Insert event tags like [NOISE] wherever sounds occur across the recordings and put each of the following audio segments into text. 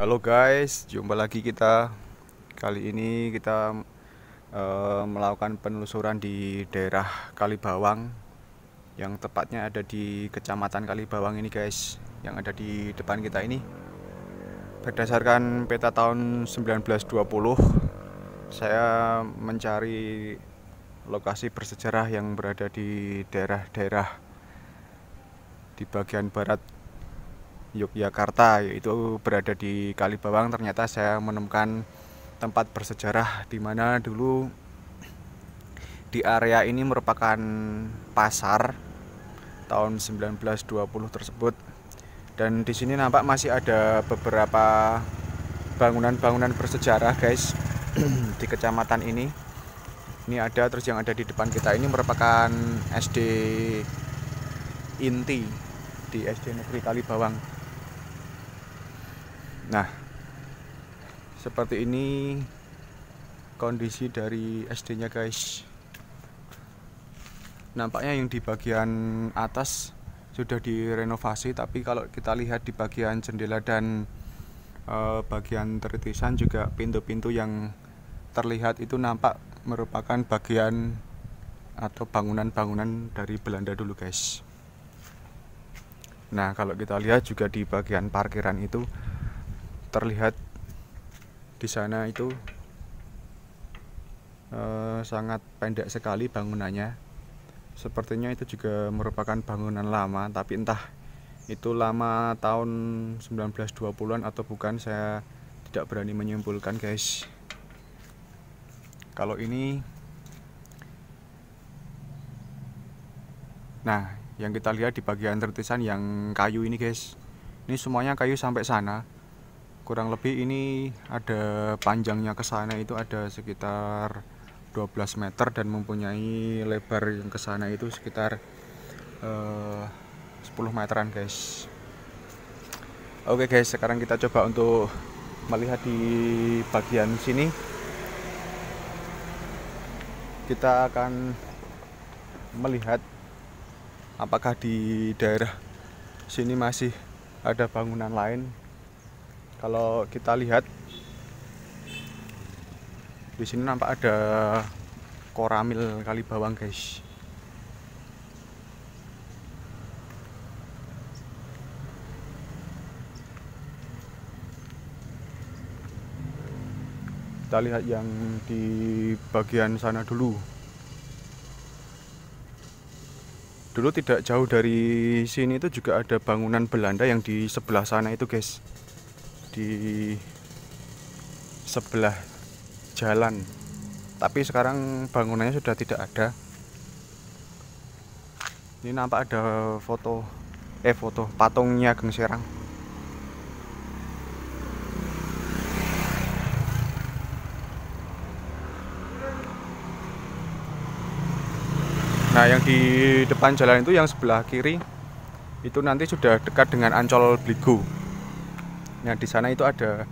Halo guys, jumpa lagi kita. Kali ini kita e, melakukan penelusuran di daerah Kalibawang yang tepatnya ada di Kecamatan Kalibawang ini guys, yang ada di depan kita ini. Berdasarkan peta tahun 1920, saya mencari lokasi bersejarah yang berada di daerah-daerah di bagian barat Yogyakarta yaitu berada di Kalibawang ternyata saya menemukan tempat bersejarah di mana dulu di area ini merupakan pasar tahun 1920 tersebut dan di sini nampak masih ada beberapa bangunan-bangunan bersejarah guys [CLEARS THROAT] di kecamatan ini ini ada terus yang ada di depan kita ini merupakan SD inti di SD Negeri Kalibawang Nah, seperti ini kondisi dari SD-nya guys. Nampaknya yang di bagian atas sudah direnovasi, tapi kalau kita lihat di bagian jendela dan e, bagian tertisan juga pintu-pintu yang terlihat itu nampak merupakan bagian atau bangunan-bangunan dari Belanda dulu guys. Nah, kalau kita lihat juga di bagian parkiran itu terlihat di sana itu eh, sangat pendek sekali bangunannya. Sepertinya itu juga merupakan bangunan lama, tapi entah itu lama tahun 1920-an atau bukan saya tidak berani menyimpulkan, guys. Kalau ini Nah, yang kita lihat di bagian tertisan yang kayu ini, guys. Ini semuanya kayu sampai sana kurang lebih ini ada panjangnya ke sana itu ada sekitar 12 meter dan mempunyai lebar yang ke sana itu sekitar eh, uh, 10 meteran guys Oke guys sekarang kita coba untuk melihat di bagian sini kita akan melihat apakah di daerah sini masih ada bangunan lain kalau kita lihat di sini nampak ada koramil kali bawang guys kita lihat yang di bagian sana dulu dulu tidak jauh dari sini itu juga ada bangunan Belanda yang di sebelah sana itu guys di sebelah jalan tapi sekarang bangunannya sudah tidak ada ini nampak ada foto eh foto patungnya Geng Serang nah yang di depan jalan itu yang sebelah kiri itu nanti sudah dekat dengan Ancol Bligo Nah di sana itu ada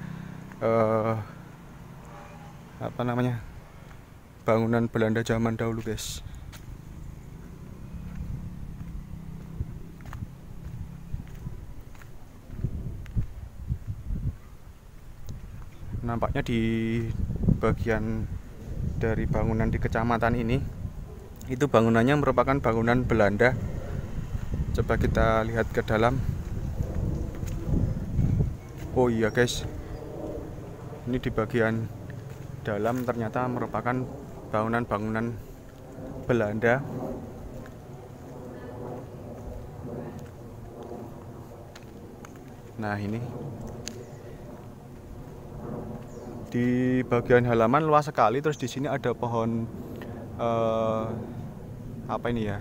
uh, apa namanya bangunan Belanda zaman dahulu guys. Nampaknya di bagian dari bangunan di kecamatan ini itu bangunannya merupakan bangunan Belanda. Coba kita lihat ke dalam. Oh iya guys, ini di bagian dalam ternyata merupakan bangunan-bangunan Belanda Nah ini di bagian halaman luas sekali. Terus di sini ada pohon eh, apa ini ya?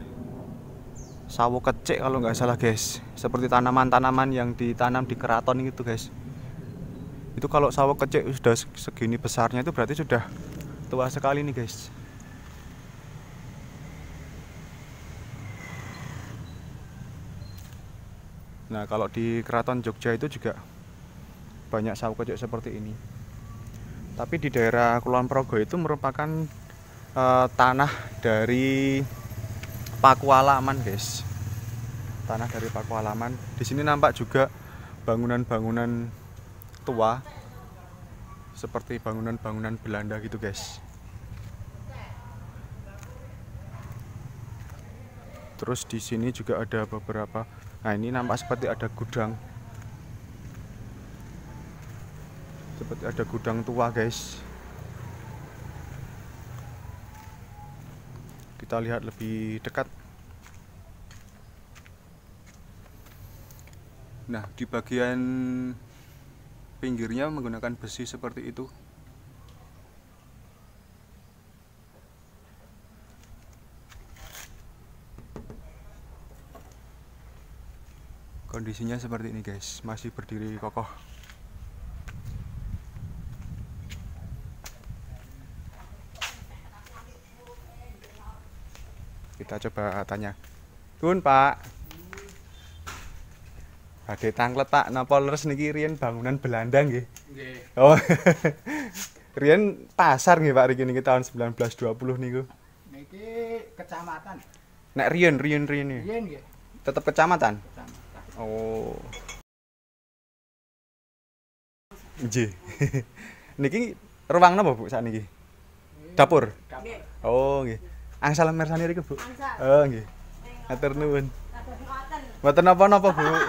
Sawo kecil kalau nggak salah guys. Seperti tanaman-tanaman yang ditanam di keraton gitu guys itu kalau sawo kecil sudah segini besarnya itu berarti sudah tua sekali nih guys Nah kalau di Keraton Jogja itu juga banyak sawo kecil seperti ini. Tapi di daerah Kulon Progo itu merupakan e, tanah dari Pakualaman, guys. Tanah dari Pakualaman. Di sini nampak juga bangunan-bangunan tua seperti bangunan-bangunan Belanda gitu guys terus di sini juga ada beberapa nah ini nampak seperti ada gudang seperti ada gudang tua guys kita lihat lebih dekat nah di bagian pinggirnya menggunakan besi seperti itu kondisinya seperti ini guys masih berdiri kokoh kita coba tanya Tun pak Badhe tangletak napa leres niki riyen bangunan Belanda nggih. Nggih. Oh. [LAUGHS] riyen pasar nggih Pak riki niki tahun 1920 niku. Niki kecamatan. Nek riyen riyen riyen. Ya? Riyen nggih. Tetep kecamatan. Kecamatan. Oh. Nggih. [LAUGHS] niki ruang napa Bu sak niki? Dapur. Dapur. Oh nggih. Angsal mersani riku Bu. Angsal. Oh nggih. Atur nuwun. Mata napa-napa, Bu. [LAUGHS]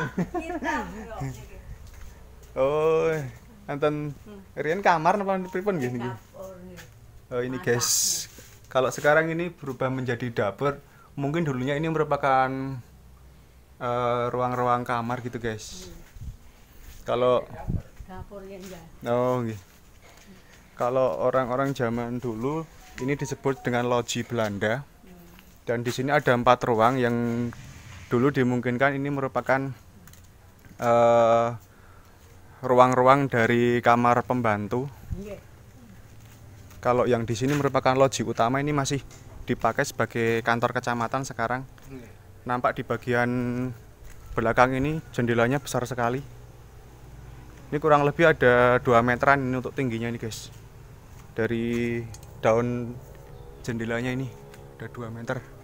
oh, nonton Rian kamar napa pripun nggih niki? Oh, ini guys. Kalau sekarang ini berubah menjadi dapur, mungkin dulunya ini merupakan eh, ruang-ruang uh, kamar gitu, guys. Kalau dapur enggak. Ya, oh, gitu. Kalau orang-orang zaman dulu ini disebut dengan loji Belanda. Dan di sini ada empat ruang yang dulu dimungkinkan ini merupakan eh, ruang-ruang uh, dari kamar pembantu. Iya. Kalau yang di sini merupakan loji utama ini masih dipakai sebagai kantor kecamatan sekarang. Iya. Nampak di bagian belakang ini jendelanya besar sekali. Ini kurang lebih ada 2 meteran ini untuk tingginya ini guys. Dari daun jendelanya ini ada 2 meter.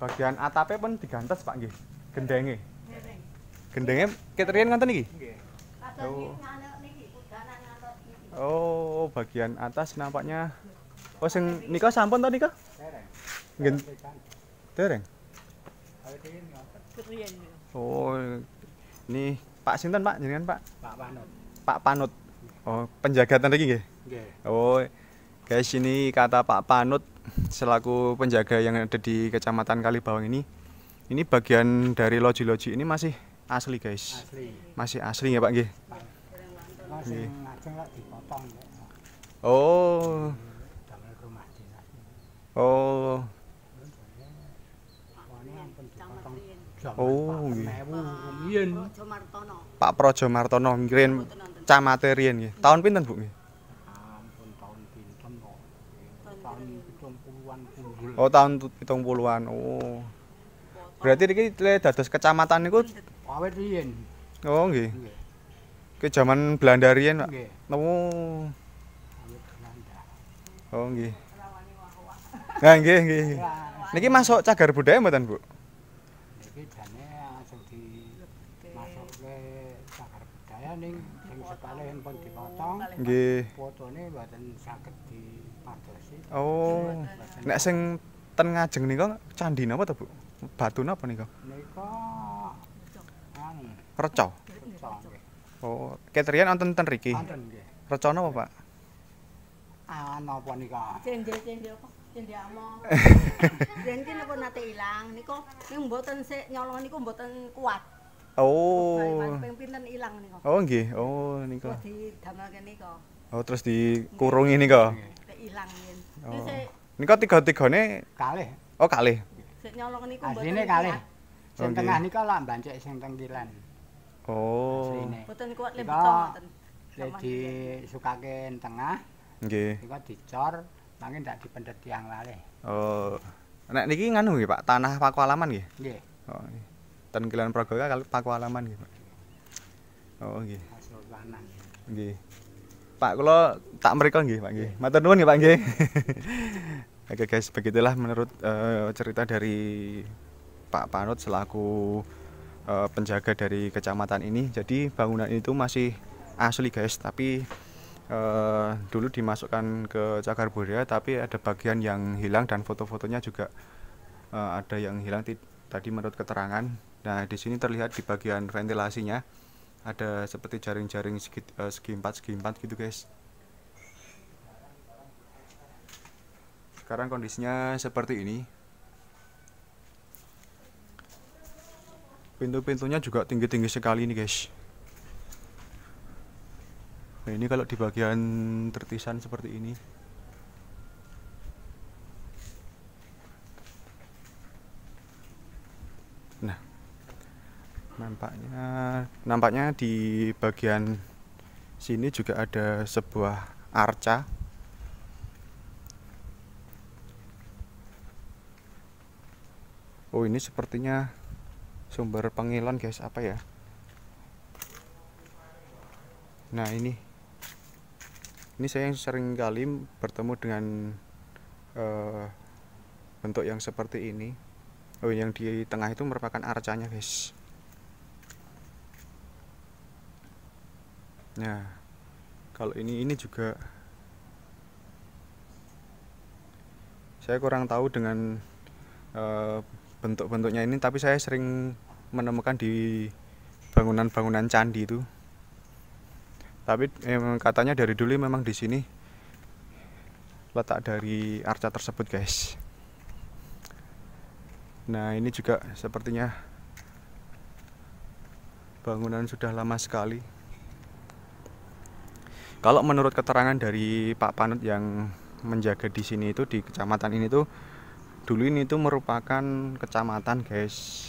Bagian atapnya pun digantes Pak nggih. Gendenge. Gendenge keterian kan iki? Oh. oh, bagian atas nampaknya. Oh, sing nika sampun tadi kah Dereng. tereng. Oh, ini Pak Sinton Pak jenengan Pak? Pak Panut. Pak Panut. Oh, penjaga tadi Nggih. Oh, guys ini kata Pak Panut selaku penjaga yang ada di Kecamatan Kalibawang ini ini bagian dari loji-loji ini masih asli guys asli. masih asli ya Pak G oh oh Oh, nggih. Pak Projo Martono, Green Martono, tahun nggih. pinten, Bu oh tahun hitung puluhan oh berarti ini dados kecamatan niku awet riyen oh nggih ke zaman Belanda riyen pak oh oh nggih nah nggih nggih niki masuk cagar budaya mboten bu niki jane langsung di masuk ke cagar budaya ning sing sekali handphone dipotong nggih fotone mboten saged Oh. Nek sing ten ngajeng nika candi napa to, Bu? Batu napa nika? Nika. Reca. Oh, keterian wonten ten riki. Wonten nggih. Reca apa Pak? Ah, napa nika? Cendhe-cendhe apa? Cendhe amo. Rengki [LAUGHS] napa nate ilang nika? Ning mboten sik nyolong niku mboten kuat. Oh. Pinten ilang nika? Oh, nggih. Oh, nika. Oh, terus dikurungi nika. Nggih. ilang yen. Oh. Niku tiga-tigane kalih. Oh, kalih. Sik nyolong niku Asline kalih. Oh, tengah nika lak bancek sing teng Oh. Mboten kuat lebet mboten. Jadi sukake tengah. Nggih. Niku dicor, nanging dak dipendhet tiang kalih. Oh. Nek niki nganu nggih, Pak, tanah pakualaman nggih? Nggih. Oh, nggih. Ten kilen Pragoya kalih pakualaman nggih, Pak. Oh, nggih. Masyaallah nang. Nggih. Pak kalau tak mereka nggih Pak nggih. Matur nuwun nggih Pak nggih. [LAUGHS] Oke guys, begitulah menurut uh, cerita dari Pak Panut selaku uh, penjaga dari kecamatan ini. Jadi bangunan itu masih asli guys, tapi uh, dulu dimasukkan ke cagar budaya tapi ada bagian yang hilang dan foto-fotonya juga uh, ada yang hilang tadi menurut keterangan. Nah, di sini terlihat di bagian ventilasinya ada seperti jaring-jaring segi, uh, segi empat segi empat gitu guys sekarang kondisinya seperti ini pintu-pintunya juga tinggi-tinggi sekali nih guys nah ini kalau di bagian tertisan seperti ini nampaknya nampaknya di bagian sini juga ada sebuah arca Oh ini sepertinya sumber pengilon guys apa ya nah ini ini saya yang sering kali bertemu dengan uh, bentuk yang seperti ini oh yang di tengah itu merupakan arcanya guys nah kalau ini ini juga saya kurang tahu dengan uh, bentuk-bentuknya ini tapi saya sering menemukan di bangunan-bangunan candi itu tapi eh, katanya dari dulu memang di sini letak dari arca tersebut guys nah ini juga sepertinya bangunan sudah lama sekali kalau menurut keterangan dari Pak Panut yang menjaga di sini itu di kecamatan ini tuh dulu ini tuh merupakan kecamatan guys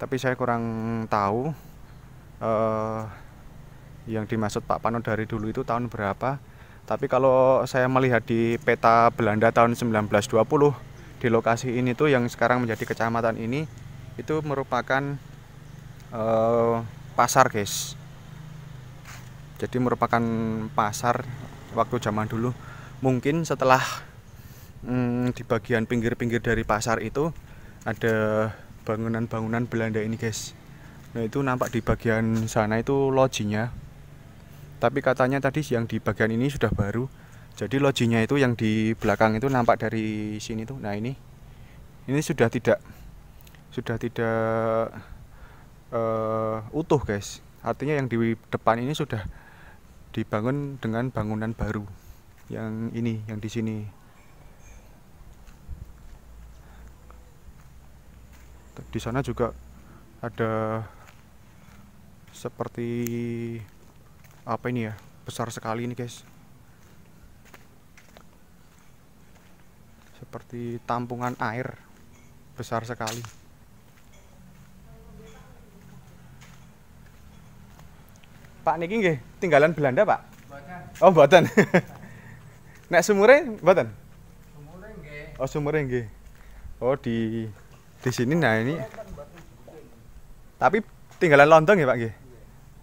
tapi saya kurang tahu eh, yang dimaksud Pak Panut dari dulu itu tahun berapa tapi kalau saya melihat di peta Belanda tahun 1920 di lokasi ini tuh yang sekarang menjadi kecamatan ini itu merupakan eh, pasar guys jadi merupakan pasar waktu zaman dulu mungkin setelah hmm, di bagian pinggir-pinggir dari pasar itu ada bangunan-bangunan Belanda ini guys nah itu nampak di bagian sana itu lojinya tapi katanya tadi yang di bagian ini sudah baru jadi lojinya itu yang di belakang itu nampak dari sini tuh nah ini ini sudah tidak sudah tidak uh, utuh guys artinya yang di depan ini sudah dibangun dengan bangunan baru yang ini yang di sini di sana juga ada seperti apa ini ya besar sekali ini guys seperti tampungan air besar sekali Pak niki nggih tinggalan Belanda, Pak? Oh, buatan. [LAUGHS] Nek sumure mboten? Sumure nggih. Oh, sumure nggih. Oh, di di sini nah ini. Tapi tinggalan lontong ya, Pak nggih?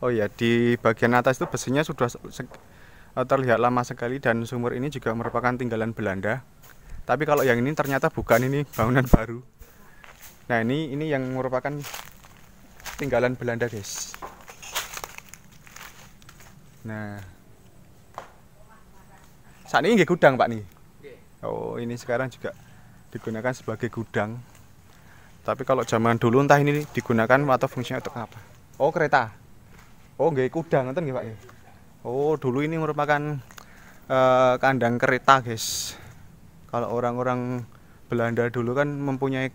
Oh ya, di bagian atas itu besinya sudah eh, terlihat lama sekali dan sumur ini juga merupakan tinggalan Belanda. Tapi kalau yang ini ternyata bukan ini bangunan baru. Nah, ini ini yang merupakan tinggalan Belanda, guys. Nah. Saat ini nggih gudang, Pak nih. Oh, ini sekarang juga digunakan sebagai gudang. Tapi kalau zaman dulu entah ini digunakan atau fungsinya untuk apa. Oh, kereta. Oh, nggih gudang ngoten nggih, Pak. Ya? Oh, dulu ini merupakan uh, kandang kereta, guys. Kalau orang-orang Belanda dulu kan mempunyai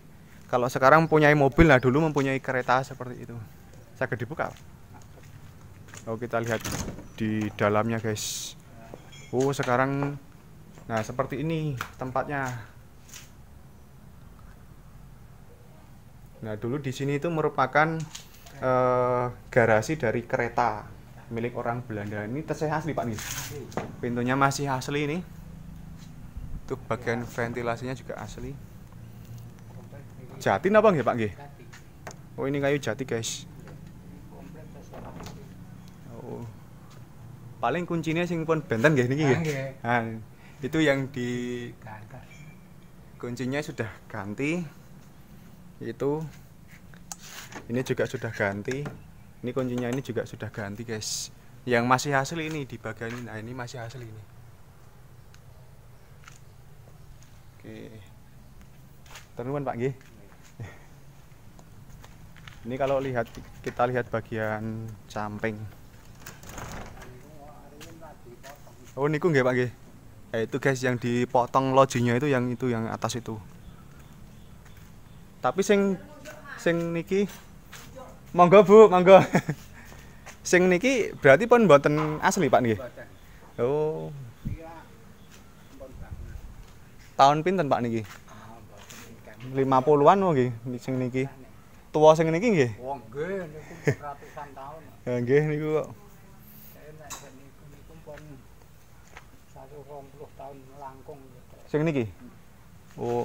kalau sekarang mempunyai mobil lah dulu mempunyai kereta seperti itu. Saya dibuka. buka. Oh kita lihat di dalamnya guys Oh sekarang Nah seperti ini tempatnya Nah dulu di sini itu merupakan uh, garasi dari kereta milik orang Belanda ini tersehat asli Pak nih pintunya masih asli ini untuk bagian ventilasinya juga asli jatin apa nggih Pak nggih Oh ini kayu jati guys paling kuncinya sing pun benten gak ini gitu, Nah, itu yang di kuncinya sudah ganti. Itu ini juga sudah ganti. Ini kuncinya ini juga sudah ganti, guys. Yang masih hasil ini di bagian Nah, ini masih hasil ini. Oke. teman Pak G, Ini kalau lihat kita lihat bagian samping. Oh niku nggih Pak nggih. Eh, itu guys yang dipotong lojinya itu yang itu yang atas itu. Tapi sing sing niki monggo Bu, monggo. [LAUGHS] sing niki berarti pun mboten asli Pak nggih. Oh. Tahun pinten Pak niki? 50-an nggih sing niki. Tua sing niki nggih? Oh nggih, niku ratusan tahun. Ya [LAUGHS] nggih niku kok. Sing niki. Oh.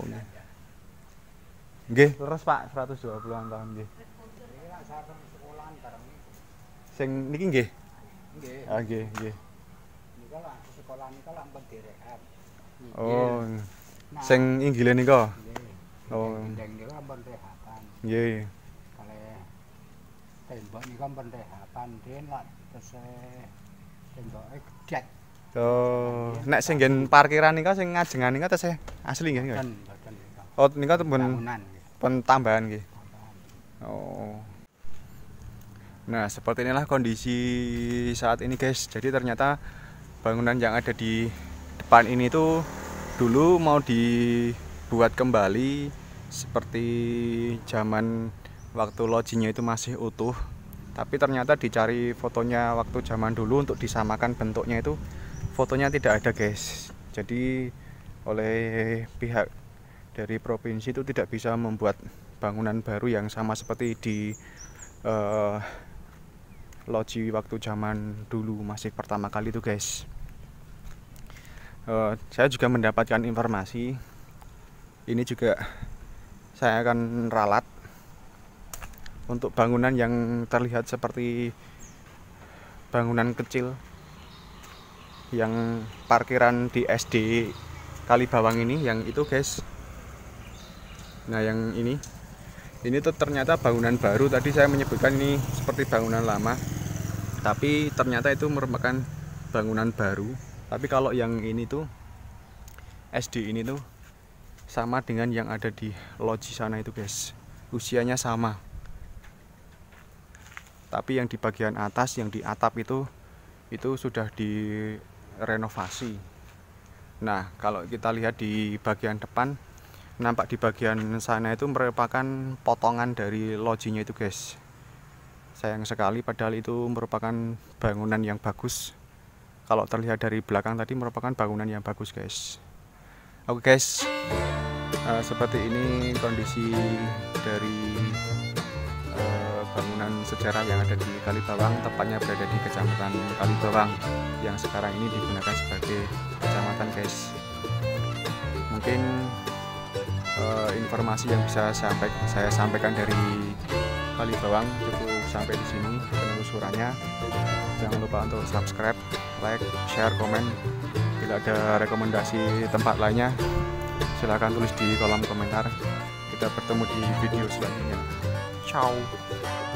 Nggih. Terus Pak 120-an tahun nggih. Sing niki nggih. Nggih. Ah nggih, nggih. Nika lah sekolah nika lah pendirian. Oh. Sing inggile nika. Oh. Sing nggih lah pendirian. Nggih. Kale tembok nika pendirian den lak tese eh, tembok gedek. Oh, nek sing nggen parkiran nika sing ngajeng nika tesih asli nggih nggih. Oh, nika pun tambahan nggih. Oh. Nah, seperti inilah kondisi saat ini, guys. Jadi ternyata bangunan yang ada di depan ini tuh dulu mau dibuat kembali seperti zaman waktu lojinya itu masih utuh. Tapi ternyata dicari fotonya waktu zaman dulu untuk disamakan bentuknya itu fotonya tidak ada guys jadi oleh pihak dari provinsi itu tidak bisa membuat bangunan baru yang sama seperti di uh, loji waktu zaman dulu masih pertama kali itu guys uh, saya juga mendapatkan informasi ini juga saya akan ralat untuk bangunan yang terlihat seperti bangunan kecil yang parkiran di SD Kalibawang ini yang itu guys nah yang ini ini tuh ternyata bangunan baru tadi saya menyebutkan ini seperti bangunan lama tapi ternyata itu merupakan bangunan baru tapi kalau yang ini tuh SD ini tuh sama dengan yang ada di loji sana itu guys usianya sama tapi yang di bagian atas yang di atap itu itu sudah di renovasi. Nah, kalau kita lihat di bagian depan, nampak di bagian sana itu merupakan potongan dari lojinya itu, guys. Sayang sekali, padahal itu merupakan bangunan yang bagus. Kalau terlihat dari belakang tadi merupakan bangunan yang bagus, guys. Oke, guys. Uh, seperti ini kondisi dari bangunan sejarah yang ada di Kalibawang, tepatnya berada di Kecamatan Kalibawang yang sekarang ini digunakan sebagai kecamatan guys. Mungkin eh, informasi yang bisa sampai, saya sampaikan dari Kalibawang cukup sampai di sini penelusurannya. Jangan lupa untuk subscribe, like, share, komen. Bila ada rekomendasi tempat lainnya, silahkan tulis di kolom komentar. Kita bertemu di video selanjutnya. Ciao.